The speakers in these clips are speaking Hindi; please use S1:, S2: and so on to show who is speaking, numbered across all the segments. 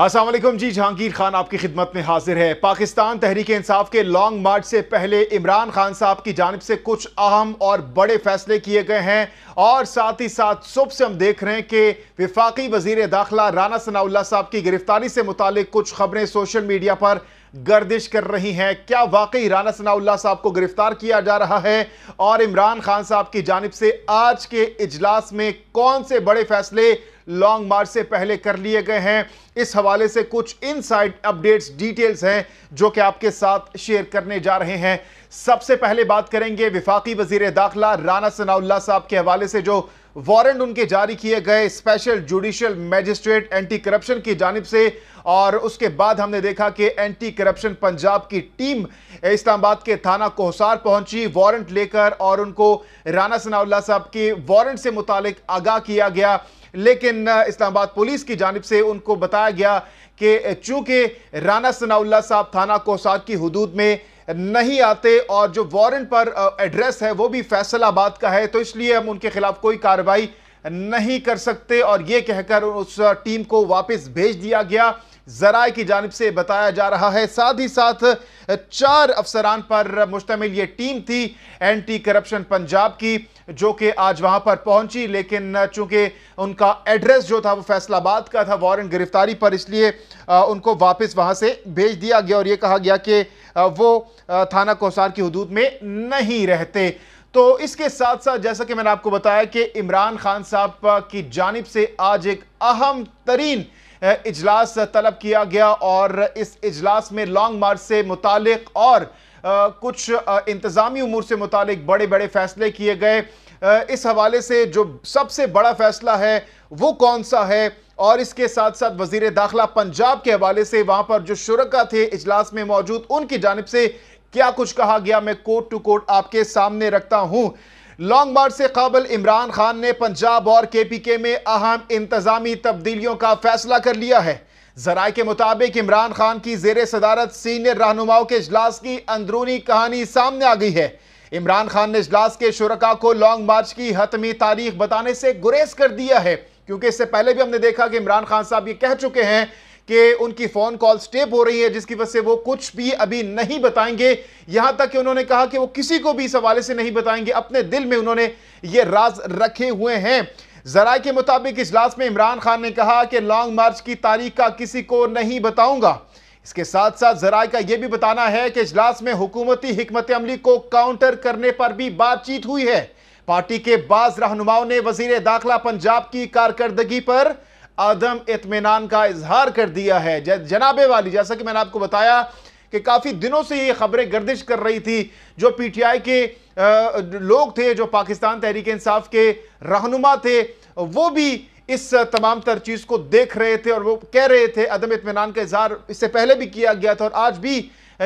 S1: असलम जी जहांगीर खान आपकी खिदमत में हाजिर है पाकिस्तान तहरीक इंसाफ के लॉन्ग मार्च से पहले इमरान खान साहब की जानब से कुछ अहम और बड़े फैसले किए गए हैं और साथ ही साथ सुबह से हम देख रहे हैं कि विफाकी वजीर दाखिला राना सनाउल्ला साहब की गिरफ्तारी से मुतल कुछ खबरें सोशल मीडिया पर गर्दिश कर रही हैं क्या वाकई राना सनाउल्ला साहब को गिरफ्तार किया जा रहा है और इमरान खान साहब की जानब से आज के इजलास में कौन से बड़े फैसले लॉन्ग मार्च से पहले कर लिए गए हैं इस हवाले से कुछ इन अपडेट्स डिटेल्स हैं जो कि आपके साथ शेयर करने जा रहे हैं सबसे पहले बात करेंगे विफाकी वजीर दाखिला राना सनाउल्ला साहब के हवाले से जो वारंट उनके जारी किए गए special judicial magistrate anti corruption की जानब से और उसके बाद हमने देखा कि एंटी करप्शन पंजाब की टीम इस्लामाबाद के थाना कोहसार पहुंची वारंट लेकर और उनको राना सनाउल्ला साहब के वारंट से मुतालिक आगाह किया गया लेकिन इस्लामाबाद पुलिस की जानब से उनको बताया गया कि चूंकि राना सनाउल्ला साहब थाना कोहसार की हदूद में नहीं आते और जो वारंट पर एड्रेस है वो भी फैसलाबाद का है तो इसलिए हम उनके खिलाफ कोई कार्रवाई नहीं कर सकते और ये कहकर उस टीम को वापस भेज दिया गया जराए की जानब से बताया जा रहा है साथ ही साथ चार अफसरान पर मुश्तमिल ये टीम थी एंटी करप्शन पंजाब की जो कि आज वहां पर पहुंची लेकिन चूंकि उनका एड्रेस जो था वो फैसलाबाद का था वारंट गिरफ्तारी पर इसलिए उनको वापस वहां से भेज दिया गया और ये कहा गया कि वो थाना कोसार की हदूद में नहीं रहते तो इसके साथ साथ जैसा कि मैंने आपको बताया कि इमरान खान साहब की जानब से आज एक अहम तरीन इजलास तलब किया गया और इस इजलास में लॉन्ग मार्च से मुतल और कुछ इंतज़ामी उमूर से मुतल बड़े बड़े फैसले किए गए इस हवाले से जो सबसे बड़ा फैसला है वो कौन सा है और इसके साथ साथ वजीर दाखिला पंजाब के हवाले से वहाँ पर जो शुरका थे इजलास में मौजूद उनकी जानब से क्या कुछ कहा गया मैं कोर्ट टू कोर्ट आपके सामने रखता हूँ लॉन्ग मार्च से कबल इमरान खान ने पंजाब और के पी के में अहम इंतजामी तब्दीलियों का फैसला कर लिया है जरा के मुताबिक इमरान खान की जेर सदारत सीनियर रहनुमाओं के अजलास की अंदरूनी कहानी सामने आ गई है इमरान खान ने अजलास के शुरा को लॉन्ग मार्च की हतमी तारीख बताने से गुरेज कर दिया है क्योंकि इससे पहले भी हमने देखा कि इमरान खान साहब ये कह चुके हैं कि उनकी फोन कॉल स्टेप हो रही है जिसकी वजह से वो कुछ भी अभी नहीं बताएंगे यहां तक कि उन्होंने कहा कि वो किसी को भी इस हवाले से नहीं बताएंगे अपने दिल में उन्होंने ये राज रखे हुए हैं जरा के मुताबिक इजलास में इमरान खान ने कहा कि लॉन्ग मार्च की तारीख का किसी को नहीं बताऊंगा इसके साथ साथ जराए का यह भी बताना है कि इजलास में हुकूमती हमत अमली को काउंटर करने पर भी बातचीत हुई है पार्टी के बाज रहनुमाओं ने वजीर दाखिला पंजाब की कारकर्दगी पर आदम इतमान का इजहार कर दिया है जनाबे वाली जैसा कि मैंने आपको बताया कि काफ़ी दिनों से ये खबरें गर्दिश कर रही थी जो पीटीआई के लोग थे जो पाकिस्तान तहरीक इंसाफ के रहनुमा थे वो भी इस तमाम तर चीज़ को देख रहे थे और वो कह रहे थे अदम इतमान का इजहार इससे पहले भी किया गया था और आज भी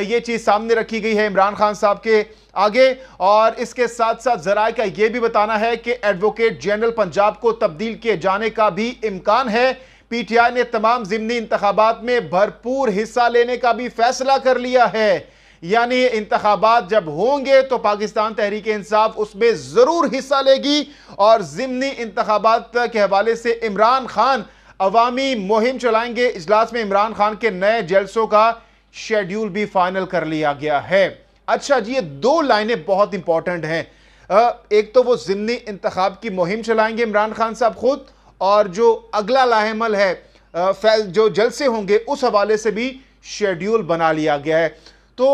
S1: ये चीज़ सामने रखी गई है इमरान खान साहब के आगे और इसके साथ साथ जराए का यह भी बताना है कि एडवोकेट जनरल पंजाब को तब्दील किए जाने का भी इम्कान है पीटीआई ने तमाम जिमनी इंतबात में भरपूर हिस्सा लेने का भी फैसला कर लिया है यानी इंतबात जब होंगे तो पाकिस्तान तहरीक इंसाफ उसमें ज़रूर हिस्सा लेगी और जिमनी इंतबात के हवाले से इमरान खान अवामी मुहिम चलाएंगे इजलास में इमरान खान के नए जलसों का शेड्यूल भी फाइनल कर लिया गया है अच्छा जी ये दो लाइनें बहुत इंपॉर्टेंट हैं एक तो वो जिमनी इंतखब की मुहिम चलाएंगे इमरान खान साहब खुद और जो अगला लाहेमल है फैल जो जलसे होंगे उस हवाले से भी शेड्यूल बना लिया गया है तो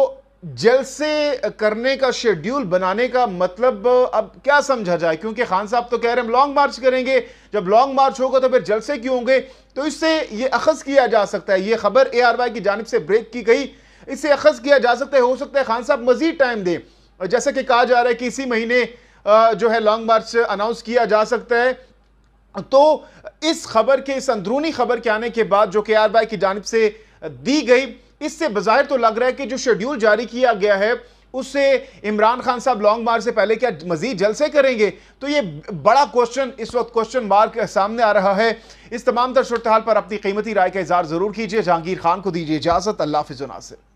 S1: जलसे करने का शेड्यूल बनाने का मतलब अब क्या समझा जाए क्योंकि खान साहब तो कह रहे हैं हम लॉन्ग मार्च करेंगे जब लॉन्ग मार्च होगा तो फिर जलसे क्यों होंगे तो इससे ये अखज़ किया जा सकता है ये खबर ए आर वाई की जानब से ब्रेक की गई इससे अखज़ किया जा सकता है हो सकता है खान साहब मज़ीद टाइम दें जैसा कि कहा जा रहा है कि इसी महीने जो है लॉन्ग मार्च अनाउंस किया जा सकता है तो इस खबर के इस अंदरूनी खबर के आने के बाद जो के आर वाई की जानब से दी गई इससे बाहर तो लग रहा है कि जो शेड्यूल जारी किया गया है उससे इमरान खान साहब लॉन्ग मार्च से पहले क्या मजीद जलसे करेंगे तो ये बड़ा क्वेश्चन इस वक्त क्वेश्चन मार्क सामने आ रहा है इस तमाम तर सूरत पर अपनी कीमती राय का इजहार जरूर कीजिए जहांगीर खान को दीजिए इजाज़त अल्लाह फिजुना से